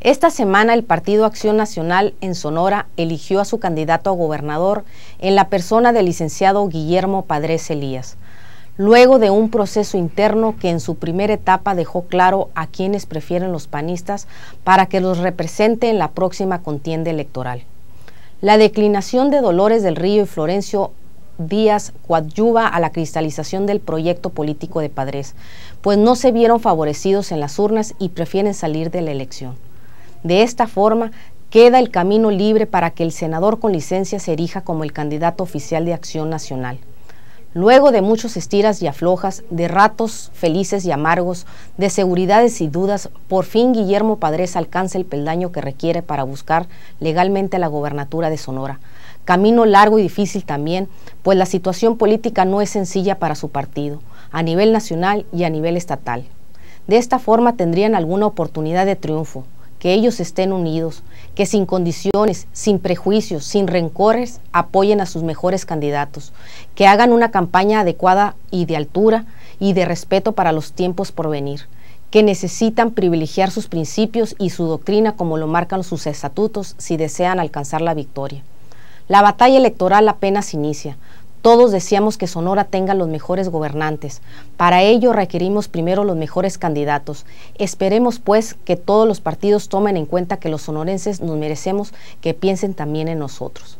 Esta semana el Partido Acción Nacional en Sonora eligió a su candidato a gobernador en la persona del licenciado Guillermo Padres Elías, luego de un proceso interno que en su primera etapa dejó claro a quienes prefieren los panistas para que los represente en la próxima contienda electoral. La declinación de Dolores del Río y Florencio Díaz coadyuva a la cristalización del proyecto político de Padres, pues no se vieron favorecidos en las urnas y prefieren salir de la elección. De esta forma, queda el camino libre para que el senador con licencia se erija como el candidato oficial de Acción Nacional. Luego de muchos estiras y aflojas, de ratos felices y amargos, de seguridades y dudas, por fin Guillermo Padres alcanza el peldaño que requiere para buscar legalmente la gobernatura de Sonora. Camino largo y difícil también, pues la situación política no es sencilla para su partido, a nivel nacional y a nivel estatal. De esta forma tendrían alguna oportunidad de triunfo, que ellos estén unidos, que sin condiciones, sin prejuicios, sin rencores, apoyen a sus mejores candidatos, que hagan una campaña adecuada y de altura y de respeto para los tiempos por venir, que necesitan privilegiar sus principios y su doctrina como lo marcan sus estatutos si desean alcanzar la victoria. La batalla electoral apenas inicia. Todos decíamos que Sonora tenga los mejores gobernantes. Para ello requerimos primero los mejores candidatos. Esperemos pues que todos los partidos tomen en cuenta que los sonorenses nos merecemos que piensen también en nosotros.